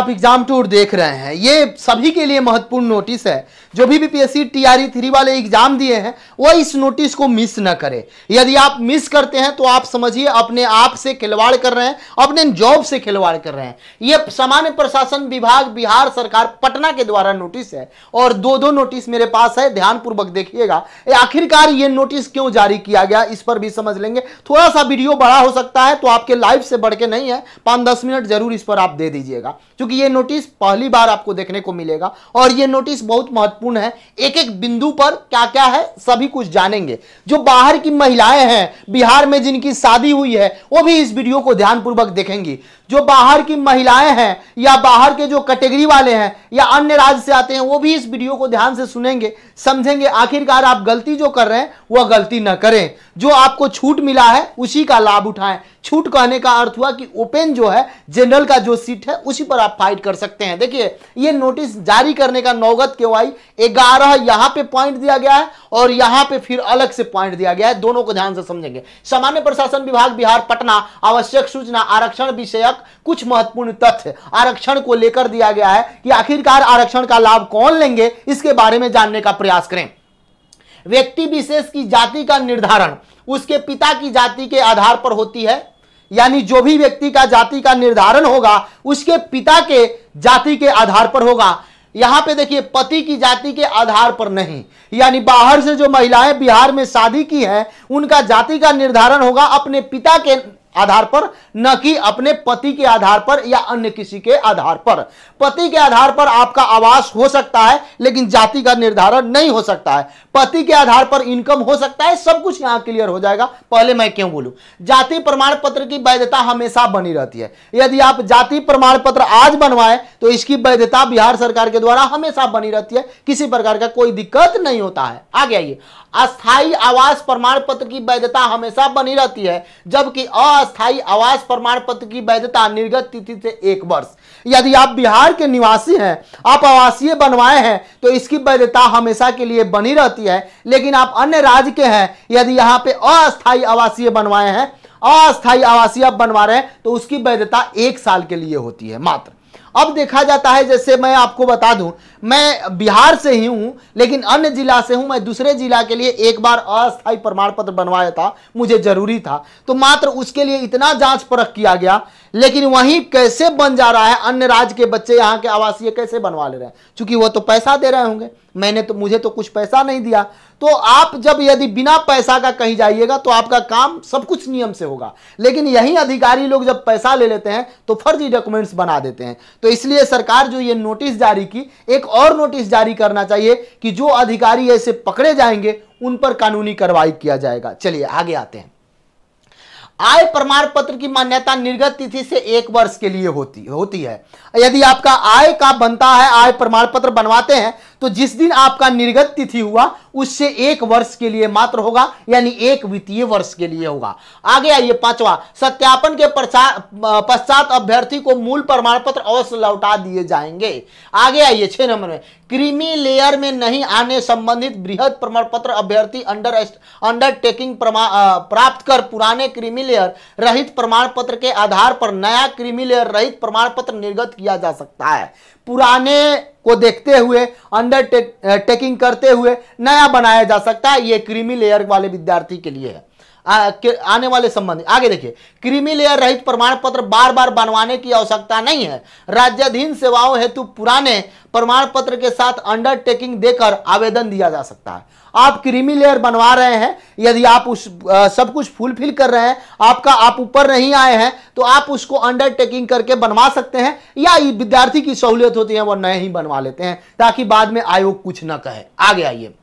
आप exam tour देख रहे हैं ये सभी के लिए महत्वपूर्ण नोटिस है जो भी बीपीएससी टी आर थ्री वाले एग्जाम दिए हैं वो इस नोटिस को मिस न करें यदि आप मिस करते हैं तो आप समझिए अपने आप से खिलवाड़ कर रहे हैं अपने जॉब से खिलवाड़ कर रहे हैं ये सामान्य प्रशासन विभाग बिहार सरकार पटना के द्वारा नोटिस है और दो दो नोटिस मेरे पास है ध्यानपूर्वक देखिएगा आखिरकार ये नोटिस क्यों जारी किया गया इस पर भी समझ लेंगे थोड़ा सा वीडियो बड़ा हो सकता है तो आपके लाइफ से बढ़ के नहीं है पाँच दस मिनट जरूर इस पर आप दे दीजिएगा क्योंकि ये नोटिस पहली बार आपको देखने को मिलेगा और ये नोटिस बहुत महत्वपूर्ण है एक एक बिंदु पर क्या क्या है सभी कुछ जानेंगे जो बाहर की महिलाएं हैं बिहार में जिनकी शादी हुई है वो भी इस वीडियो को ध्यानपूर्वक देखेंगी जो बाहर की महिलाएं हैं या बाहर के जो कैटेगरी वाले हैं या अन्य राज्य से आते हैं वो भी इस वीडियो को ध्यान से सुनेंगे समझेंगे आखिरकार आप गलती जो कर रहे हैं वह गलती न करें जो आपको छूट मिला है उसी का लाभ उठाएं छूट कहने का अर्थ हुआ कि ओपन जो है जनरल का जो सीट है उसी पर आप फाइट कर सकते हैं देखिए ये नोटिस जारी करने का नौगत क्यों आई ग्यारह यहां पे पॉइंट दिया गया है और यहां पे फिर अलग से पॉइंट दिया गया है दोनों को ध्यान से समझेंगे सामान्य प्रशासन विभाग बिहार पटना आवश्यक सूचना आरक्षण विषयक कुछ महत्वपूर्ण तथ्य आरक्षण को लेकर दिया गया है कि आखिरकार आरक्षण का लाभ कौन लेंगे इसके बारे में जानने का प्रयास करें व्यक्ति विशेष की जाति का निर्धारण उसके पिता की जाति के आधार पर होती है यानी जो भी व्यक्ति का जाति का निर्धारण होगा उसके पिता के जाति के आधार पर होगा यहां पे देखिए पति की जाति के आधार पर नहीं यानी बाहर से जो महिलाएं बिहार में शादी की हैं उनका जाति का निर्धारण होगा अपने पिता के आधार पर न कि अपने पति के आधार पर या अन्य किसी के आधार पर पति के आधार पर आपका आवास हो सकता है लेकिन जाति का निर्धारण नहीं हो सकता है पति के आधार पर इनकम हो सकता है सब कुछ यहां क्लियर हो जाएगा पहले मैं क्यों बोलूं जाति प्रमाण पत्र की वैधता हमेशा बनी रहती है यदि आप जाति प्रमाण पत्र आज बनवाएं तो इसकी वैधता बिहार सरकार के द्वारा हमेशा बनी रहती है किसी प्रकार का कोई दिक्कत नहीं होता है आगे आइए अस्थायी आवास प्रमाण पत्र की वैधता हमेशा बनी रहती है जबकि अस्थायी आवास प्रमाण पत्र की वैधता निर्गत तिथि से एक वर्ष यदि आप बिहार के निवासी हैं आप आवासीय बनवाए हैं तो इसकी वैधता हमेशा के लिए बनी रहती है लेकिन आप अन्य राज्य के हैं यदि यहाँ पे अस्थायी आवासीय बनवाए हैं अस्थायी आवासीय आप बनवा रहे हैं तो उसकी वैधता एक साल के लिए होती है मात्र अब देखा जाता है जैसे मैं आपको बता दूं मैं बिहार से ही हूं लेकिन अन्य जिला से हूं मैं दूसरे जिला के लिए एक बार अस्थायी प्रमाण पत्र बनवाया था मुझे जरूरी था तो मात्र उसके लिए इतना जांच परख किया गया लेकिन वहीं कैसे बन जा रहा है अन्य राज्य के बच्चे यहाँ के आवासीय कैसे बनवा ले रहे हैं चूंकि वो तो पैसा दे रहे होंगे मैंने तो मुझे तो कुछ पैसा नहीं दिया तो आप जब यदि बिना पैसा का कहीं जाइएगा तो आपका काम सब कुछ नियम से होगा लेकिन यही अधिकारी लोग जब पैसा ले लेते हैं तो फर्जी डॉक्यूमेंट्स बना देते हैं तो इसलिए सरकार जो ये नोटिस जारी की एक और नोटिस जारी करना चाहिए कि जो अधिकारी ऐसे पकड़े जाएंगे उन पर कानूनी कार्रवाई किया जाएगा चलिए आगे आते हैं आय प्रमाण पत्र की मान्यता निर्गत तिथि से एक वर्ष के लिए होती होती है यदि आपका आय का बनता है आय प्रमाण पत्र बनवाते हैं तो जिस दिन आपका निर्गत तिथि हुआ उससे एक वर्ष के लिए मात्र होगा यानी एक वित्तीय वर्ष के लिए होगा आगे आइए पांचवा सत्यापन के पश्चात अभ्यर्थी को मूल प्रमाण पत्र अवश्य लौटा दिए जाएंगे आगे आइए छह नंबर में क्रीमी लेयर में नहीं आने संबंधित बृहद प्रमाण पत्र अभ्यर्थी अंडर अंडरटेकिंग प्राप्त कर पुराने क्रीमी लेयर रहित प्रमाण पत्र के आधार पर नया क्रीमी लेयर रहित प्रमाण पत्र निर्गत किया जा सकता है पुराने को देखते हुए अंडर टेकिंग uh, करते हुए नया बनाया जा सकता है ये क्रीमी लेयर वाले विद्यार्थी के लिए है आने वाले संबंध आगे देखिए क्रीमी लेयर रहित प्रमाण पत्र बार बार बनवाने की आवश्यकता नहीं है राज्यधीन सेवाओं हेतु पुराने प्रमाण पत्र के साथ अंडरटेकिंग देकर आवेदन दिया जा सकता है आप क्रीमी लेयर बनवा रहे हैं यदि आप उस आ, सब कुछ फुलफिल कर रहे हैं आपका आप ऊपर नहीं आए हैं तो आप उसको अंडरटेकिंग करके बनवा सकते हैं या विद्यार्थी की सहूलियत होती है वह नए ही बनवा लेते हैं ताकि बाद में आयोग कुछ ना कहे आगे आइए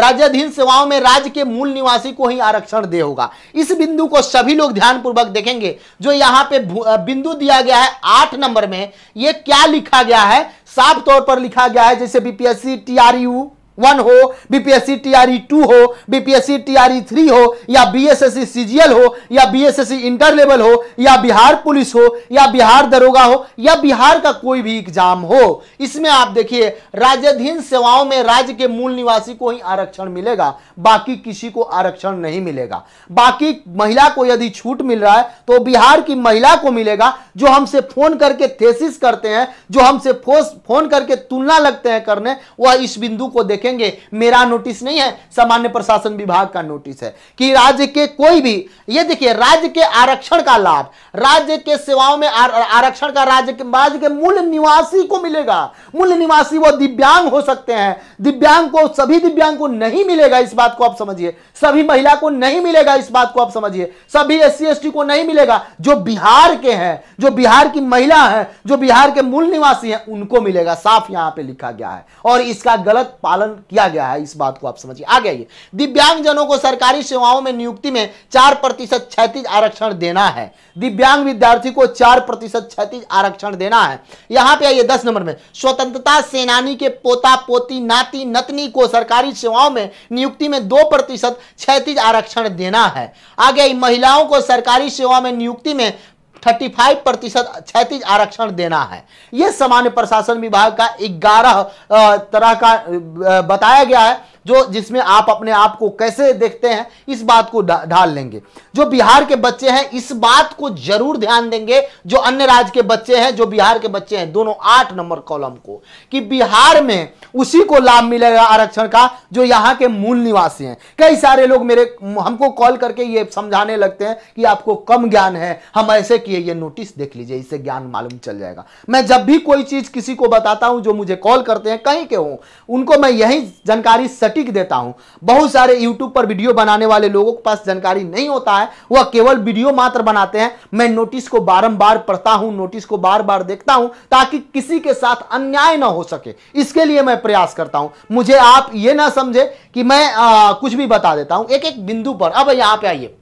राज्यधीन सेवाओं में राज्य के मूल निवासी को ही आरक्षण दे होगा इस बिंदु को सभी लोग ध्यानपूर्वक देखेंगे जो यहां पे बिंदु दिया गया है आठ नंबर में यह क्या लिखा गया है साफ तौर पर लिखा गया है जैसे बीपीएससी टीआरयू वन हो बीपीएससी टीआरई टू हो बीपीएससी टीआरई थ्री हो या बीएसएससी सीजीएल हो या बीएसएससी इंटर लेवल हो या बिहार पुलिस हो या बिहार दरोगा हो या बिहार का कोई भी एग्जाम हो इसमें आप देखिए राज्याधीन सेवाओं में राज्य के मूल निवासी को ही आरक्षण मिलेगा बाकी किसी को आरक्षण नहीं मिलेगा बाकी महिला को यदि छूट मिल रहा है तो बिहार की महिला को मिलेगा जो हमसे फोन करके थेसिस करते हैं जो हमसे फोन करके तुलना लगते हैं करने वह इस बिंदु को देखे देखेंगे मेरा नोटिस नहीं है सामान्य प्रशासन विभाग का नोटिस है कि राज्य के कोई भी ये देखिए राज्य के आरक्षण का लाभ राज्य के सेवाओं में आरक्षण का राज्य के राज्य के मूल निवासी को मिलेगा मूल निवासी वो दिव्यांग हो सकते हैं दिव्यांग को सभी दिव्यांग को नहीं मिलेगा इस बात को आप समझिए सभी महिला को नहीं मिलेगा इस बात को आप समझिए सभी एस सी को नहीं मिलेगा जो बिहार के हैं जो बिहार की महिला है जो बिहार के मूल निवासी हैं उनको मिलेगा साफ यहां पे लिखा गया है और इसका गलत पालन किया गया है इस बात को आप समझिए आगे आइए दिव्यांगजनों को सरकारी सेवाओं में नियुक्ति में चार प्रतिशत क्षतिज आरक्षण देना है दिव्यांग विद्यार्थी को चार प्रतिशत क्षतिज आरक्षण देना है यहां पे आइए दस नंबर में स्वतंत्रता सेनानी के पोता पोती नाती नतनी को सरकारी सेवाओं में नियुक्ति में दो प्रतिशत क्षैतिज आरक्षण देना है आगे महिलाओं को सरकारी सेवा में नियुक्ति में थर्टी फाइव प्रतिशत क्षतिज आरक्षण देना है यह सामान्य प्रशासन विभाग का ग्यारह तरह का बताया गया है जो जिसमें आप अपने आप को कैसे देखते हैं इस बात को ढाल लेंगे जो बिहार के बच्चे हैं इस बात को जरूर ध्यान देंगे जो अन्य राज्य के बच्चे हैं जो बिहार के बच्चे हैं दोनों आठ नंबर कॉलम को कि बिहार में उसी को लाभ मिलेगा आरक्षण का जो यहाँ के मूल निवासी हैं कई सारे लोग मेरे हमको कॉल करके ये समझाने लगते हैं कि आपको कम ज्ञान है हम ऐसे किए ये नोटिस देख लीजिए इससे ज्ञान मालूम चल जाएगा मैं जब भी कोई चीज किसी को बताता हूं जो मुझे कॉल करते हैं कहीं के हूं उनको मैं यही जानकारी सच सटीक देता हूं बहुत सारे यूट्यूब पर वीडियो बनाने वाले लोगों के पास जानकारी नहीं होता है वह केवल वीडियो मात्र बनाते हैं मैं नोटिस को बारंबार पढ़ता हूं नोटिस को बार बार देखता हूं ताकि किसी के साथ अन्याय ना हो सके इसके लिए मैं प्रयास करता हूं मुझे आप ये ना समझे कि मैं आ, कुछ भी बता देता हूं एक एक बिंदु पर अब यहां पर आइए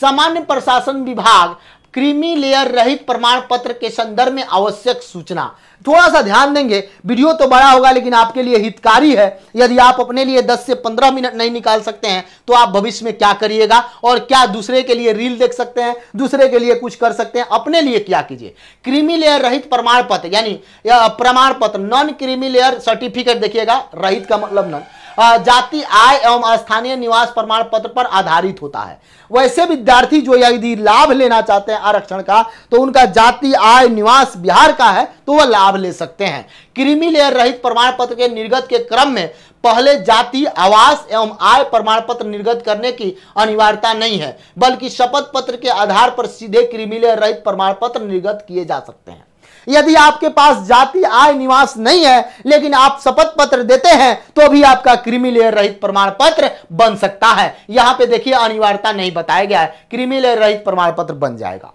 सामान्य प्रशासन विभाग क्रीमी लेयर रहित प्रमाण पत्र के संदर्भ में आवश्यक सूचना थोड़ा सा ध्यान देंगे वीडियो तो बड़ा होगा लेकिन आपके लिए हितकारी है यदि आप अपने लिए 10 से 15 मिनट नहीं निकाल सकते हैं तो आप भविष्य में क्या करिएगा और क्या दूसरे के लिए रील देख सकते हैं दूसरे के लिए कुछ कर सकते हैं अपने लिए क्या कीजिए क्रीमी लेयर रहित प्रमाण पत्र यानी प्रमाण पत्र नॉन क्रीमी लेयर सर्टिफिकेट देखिएगा रहित का मतलब नॉन जाति आय एवं स्थानीय निवास प्रमाण पत्र पर आधारित होता है वैसे विद्यार्थी जो यदि लाभ लेना चाहते हैं आरक्षण का तो उनका जाति आय निवास बिहार का है तो वह लाभ ले सकते हैं क्रीमी लेयर रहित प्रमाण पत्र के निर्गत के क्रम में पहले जाति आवास एवं आय प्रमाण पत्र निर्गत करने की अनिवार्यता नहीं है बल्कि शपथ पत्र के आधार पर सीधे लेयर रहित प्रमाण पत्र निर्गत किए जा सकते हैं यदि आपके पास जाति आय निवास नहीं है लेकिन आप शपथ पत्र देते हैं तो भी आपका क्रिमिलेयर रहित प्रमाण पत्र बन सकता है यहां पे देखिए अनिवार्यता नहीं बताया गया है क्रिमिलेयर रहित प्रमाण पत्र बन जाएगा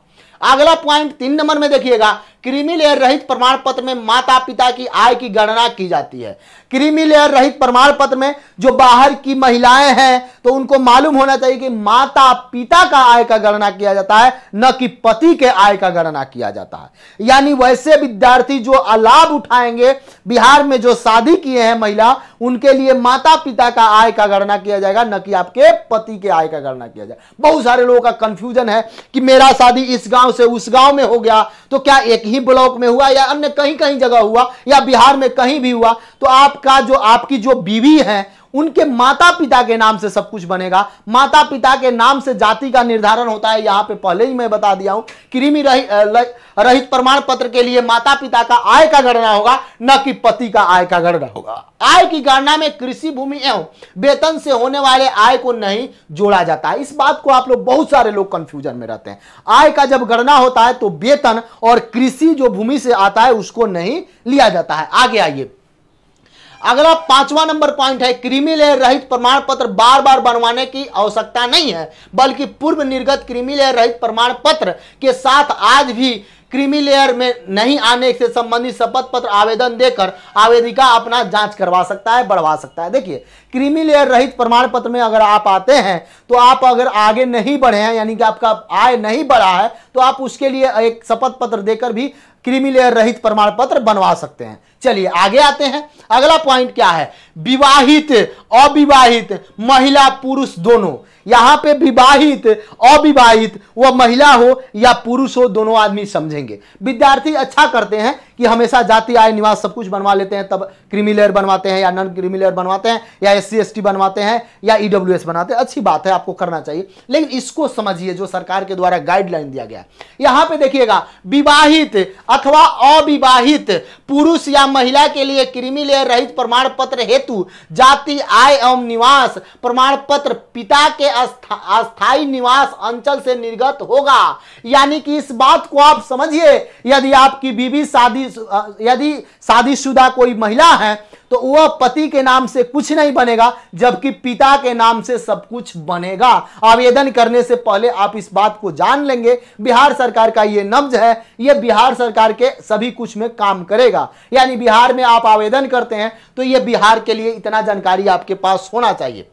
अगला पॉइंट तीन नंबर में देखिएगा क्रीमी लेयर रहित प्रमाण पत्र में माता पिता की आय की गणना की जाती है क्रीमी लेयर रहित प्रमाण पत्र में जो बाहर की महिलाएं हैं तो उनको मालूम होना चाहिए कि माता पिता का आय का गणना किया जाता है न कि पति के आय का गणना किया जाता है यानी वैसे विद्यार्थी जो अलाभ उठाएंगे बिहार में जो शादी किए हैं महिला उनके लिए माता पिता का आय का गणना किया जाएगा न कि आपके पति के आय का गणना किया जाएगा बहुत सारे लोगों का कंफ्यूजन है कि मेरा शादी इस गांव से उस गांव में हो गया तो क्या एक ही ही ब्लॉक में हुआ या अन्य कहीं कहीं जगह हुआ या बिहार में कहीं भी हुआ तो आपका जो आपकी जो बीवी है उनके माता पिता के नाम से सब कुछ बनेगा माता पिता के नाम से जाति का निर्धारण होता है यहां पे पहले ही मैं बता दिया हूं कृमि रहित प्रमाण पत्र के लिए माता पिता का आय का गणना होगा न कि पति का आय का गणना होगा आय की गणना में कृषि भूमि एवं वेतन से होने वाले आय को नहीं जोड़ा जाता है इस बात को आप लोग बहुत सारे लोग कंफ्यूजन में रहते हैं आय का जब गणना होता है तो वेतन और कृषि जो भूमि से आता है उसको नहीं लिया जाता है आगे आइए अगला पांचवा नंबर पॉइंट है क्रीमी लेयर रहित प्रमाण पत्र बार बार बनवाने की आवश्यकता नहीं है बल्कि पूर्व निर्गत क्रीमी लेयर रहित प्रमाण पत्र के साथ आज भी क्रीमी लेयर में नहीं आने से संबंधित शपथ पत्र आवेदन देकर आवेदिका अपना जांच करवा सकता है बढ़वा सकता है देखिए क्रीमी लेयर रहित प्रमाण पत्र में अगर आप आते हैं तो आप अगर आगे नहीं बढ़े हैं यानी कि आपका आय नहीं बढ़ा है तो आप उसके लिए एक शपथ पत्र देकर भी क्रीमी लेयर रहित प्रमाण पत्र बनवा सकते हैं चलिए आगे आते हैं अगला पॉइंट क्या है विवाहित अविवाहित महिला पुरुष दोनों यहां पे विवाहित अविवाहित वह महिला हो या पुरुष हो दोनों आदमी समझेंगे विद्यार्थी अच्छा करते हैं कि हमेशा जाति आय निवास सब कुछ बनवा लेते हैं तब क्रिमिलेयर बनवाते हैं या नॉन क्रिमिलेयर बनवाते हैं या एस सी बनवाते हैं या ईडब्ल्यू e बनाते हैं अच्छी बात है आपको करना चाहिए लेकिन इसको समझिए जो सरकार के द्वारा गाइडलाइन दिया गया यहां पर देखिएगा विवाहित अथवा अविवाहित पुरुष या महिला के लिए क्रिमी लेयर रहित प्रमाण पत्र हेतु जाति आय एवं निवास प्रमाण पत्र पिता के अस्थायी निवास अंचल से निर्गत होगा यानी कि इस बात को आप समझिए यदि आपकी बीवी शादी यदि शादीशुदा कोई महिला है तो वह पति के नाम से कुछ नहीं बनेगा जबकि पिता के नाम से सब कुछ बनेगा आवेदन करने से पहले आप इस बात को जान लेंगे बिहार सरकार का यह नब्ज है यह बिहार सरकार के सभी कुछ में काम करेगा यानी बिहार में आप आवेदन करते हैं तो यह बिहार के लिए इतना जानकारी आपके पास होना चाहिए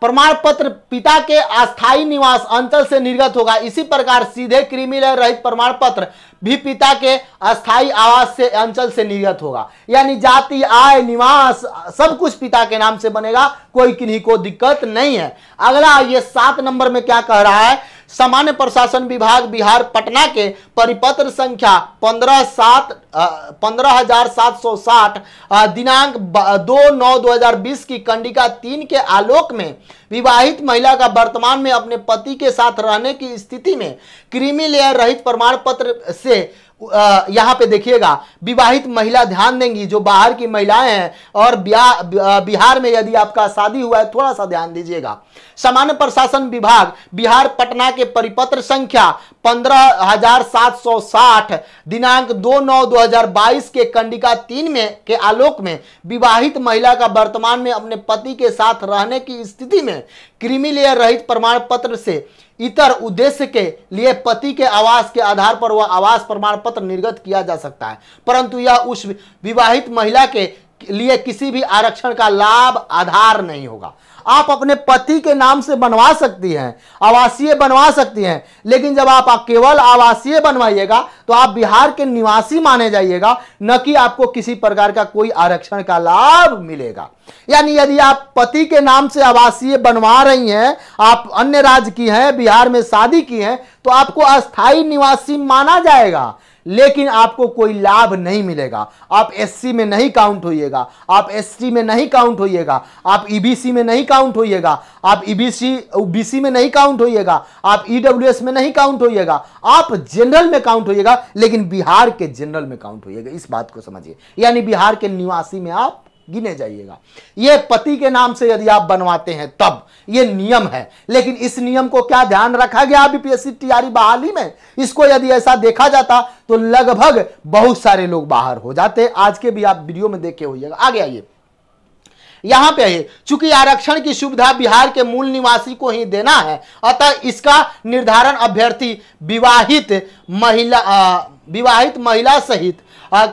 प्रमाण पत्र पिता के अस्थायी निवास अंचल से निर्गत होगा इसी प्रकार सीधे क्रिमिनल रहित प्रमाण पत्र भी पिता के अस्थायी आवास से अंचल से निर्गत होगा यानी जाति आय निवास सब कुछ पिता के नाम से बनेगा कोई किन्हीं को दिक्कत नहीं है अगला ये सात नंबर में क्या कह रहा है सामान्य प्रशासन विभाग बिहार पटना के परिपत्र संख्या पंद्रह सात पंद्रह हजार सात सौ साठ दिनांक दो नौ दो हजार बीस की कंडिका तीन के आलोक में विवाहित महिला का वर्तमान में अपने पति के साथ रहने की स्थिति में क्रीमी लेयर रहित प्रमाण पत्र से यहाँ पे देखिएगा विवाहित महिला ध्यान देंगी जो बाहर की महिलाएं हैं और बिहार में यदि आपका शादी हुआ है थोड़ा सा ध्यान दीजिएगा सामान्य प्रशासन विभाग बिहार पटना के परिपत्र संख्या पंद्रह हजार सात सौ साठ दिनांक दो नौ दो हजार बाईस के कंडिका तीन में के आलोक में विवाहित महिला का वर्तमान में अपने पति के साथ रहने की स्थिति में क्रीमी लेयर रहित प्रमाण पत्र से इतर उद्देश्य के लिए पति के आवास के आधार पर वह आवास प्रमाण पत्र निर्गत किया जा सकता है परंतु यह उस विवाहित महिला के लिए किसी भी आरक्षण का लाभ आधार नहीं होगा आप अपने पति के नाम से बनवा सकती हैं आवासीय बनवा सकती हैं लेकिन जब आप केवल आवासीय बनवाइएगा तो आप बिहार के निवासी माने जाइएगा न कि आपको किसी प्रकार का कोई आरक्षण का लाभ मिलेगा यानी यदि आप पति के नाम से आवासीय बनवा रही हैं आप अन्य राज्य की हैं बिहार में शादी की हैं तो आपको अस्थायी निवासी माना जाएगा लेकिन आपको कोई लाभ नहीं मिलेगा आप एससी में नहीं काउंट होइएगा आप एसटी में नहीं काउंट होइएगा आप ईबीसी e में नहीं काउंट होइएगा आप ईबीसी e बीसी में नहीं काउंट होइएगा आप ईडब्ल्यूएस e में नहीं काउंट होइएगा आप जनरल में काउंट होइएगा लेकिन बिहार के जनरल में काउंट होइएगा इस बात को समझिए यानी बिहार के निवासी में आप गिने जाइएगा ये पति के नाम से यदि आप बनवाते हैं तब ये नियम है लेकिन इस नियम को क्या ध्यान रखा गया बीपीएससी तैयारी बहाली में इसको यदि ऐसा देखा जाता तो लगभग बहुत सारे लोग बाहर हो जाते आज के भी आप वीडियो में देखे होइएगा आगे आइए यहाँ पे चूंकि आरक्षण की सुविधा बिहार के मूल निवासी को ही देना है अतः इसका निर्धारण अभ्यर्थी विवाहित महिला विवाहित महिला सहित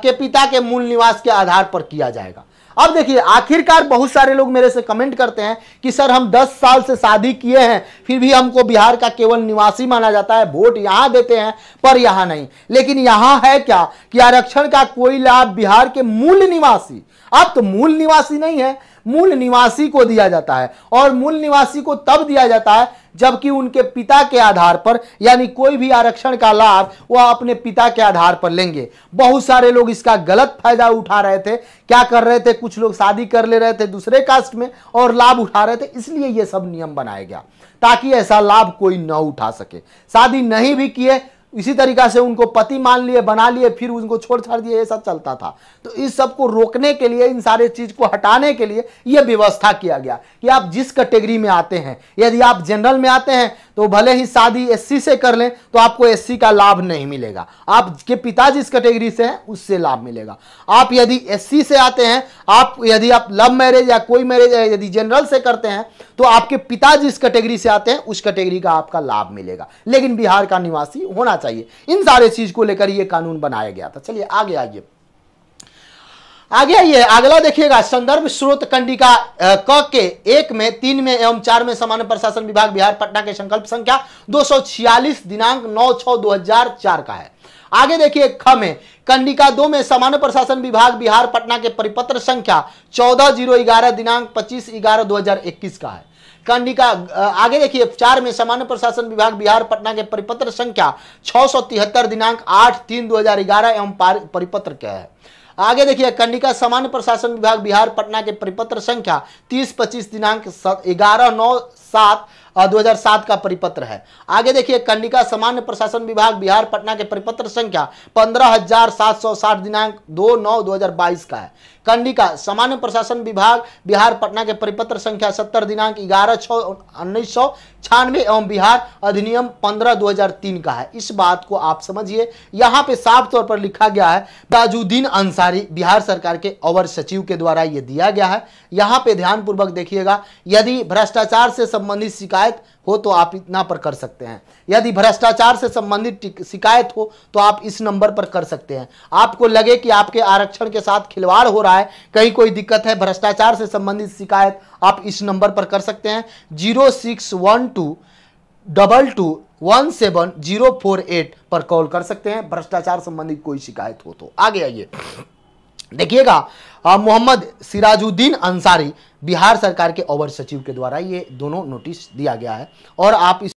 के पिता के मूल निवास के आधार पर किया जाएगा अब देखिए आखिरकार बहुत सारे लोग मेरे से कमेंट करते हैं कि सर हम 10 साल से शादी किए हैं फिर भी हमको बिहार का केवल निवासी माना जाता है वोट यहां देते हैं पर यहां नहीं लेकिन यहां है क्या कि आरक्षण का कोई लाभ बिहार के मूल निवासी अब तो मूल निवासी नहीं है मूल निवासी को दिया जाता है और मूल निवासी को तब दिया जाता है जबकि उनके पिता के आधार पर यानी कोई भी आरक्षण का लाभ वह अपने पिता के आधार पर लेंगे बहुत सारे लोग इसका गलत फायदा उठा रहे थे क्या कर रहे थे कुछ लोग शादी कर ले रहे थे दूसरे कास्ट में और लाभ उठा रहे थे इसलिए यह सब नियम बनाया गया ताकि ऐसा लाभ कोई न उठा सके शादी नहीं भी किए इसी तरीका से उनको पति मान लिए बना लिए फिर उनको छोड़ छाड़ दिए ये सब चलता था तो इस सब को रोकने के लिए इन सारे चीज़ को हटाने के लिए ये व्यवस्था किया गया कि आप जिस कैटेगरी में आते हैं यदि आप जनरल में आते हैं तो भले ही शादी एससी से कर लें तो आपको एससी का लाभ नहीं मिलेगा आपके पिता जिस कैटेगरी से हैं उससे लाभ मिलेगा आप यदि एससी से आते हैं आप यदि आप लव मैरिज या कोई मैरिज यदि जनरल से करते हैं तो आपके पिता जिस कैटेगरी से आते हैं उस कैटेगरी का आपका लाभ मिलेगा लेकिन बिहार का निवासी होना चाहिए इन सारे चीज को लेकर यह कानून बनाया गया था चलिए आगे आइए आगे आइए अगला देखिएगा संदर्भ स्रोत कंडिका क के एक में तीन में एवं चार में सामान्य प्रशासन विभाग बिहार पटना के संकल्प संख्या दो दिनांक नौ छ दो का है आगे देखिए ख में कंडिका दो में सामान्य प्रशासन विभाग बिहार पटना के परिपत्र संख्या चौदह जीरो ग्यारह दिनांक पच्चीस ग्यारह दो हजार इक्कीस का है कंडिका आगे देखिए चार में सामान्य प्रशासन विभाग बिहार पटना के परिपत्र संख्या छः दिनांक आठ तीन दो एवं परिपत्र क्या है आगे देखिए कंडिका सामान्य प्रशासन विभाग बिहार पटना के परिपत्र संख्या तीस पच्चीस दिनांक ग्यारह नौ सात 2007 का परिपत्र है आगे देखिए कन्निका सामान्य प्रशासन विभाग बिहार पटना के परिपत्र संख्या पंद्रह हजार सात सौ साठ दिनांक दो नौ दो हजार बाईस का है कंडिका सामान्य प्रशासन विभाग बिहार पटना के परिपत्र संख्या सत्तर दिनांक ग्यारह छः उन्नीस सौ छानवे एवं बिहार अधिनियम 15 2003 का है इस बात को आप समझिए यहाँ पे साफ तौर पर लिखा गया है ताजुद्दीन अंसारी बिहार सरकार के अवर सचिव के द्वारा ये दिया गया है यहाँ पे ध्यानपूर्वक देखिएगा यदि भ्रष्टाचार से संबंधित शिकायत हो तो आप इतना पर कर सकते हैं यदि भ्रष्टाचार से संबंधित शिकायत हो तो आप इस नंबर पर कर सकते हैं आपको लगे कि आपके आरक्षण के साथ खिलवाड़ हो रहा है कहीं कोई दिक्कत है भ्रष्टाचार से संबंधित शिकायत आप इस नंबर पर कर सकते हैं zero six one two double two one seven zero four eight पर कॉल कर सकते हैं भ्रष्टाचार संबंधित कोई शिकायत हो तो आगे आइए देखिएगा मोहम्मद सिराजुद्दीन अंसारी बिहार सरकार के ओवर सचिव के द्वारा ये दोनों नोटिस दिया गया है और आप इस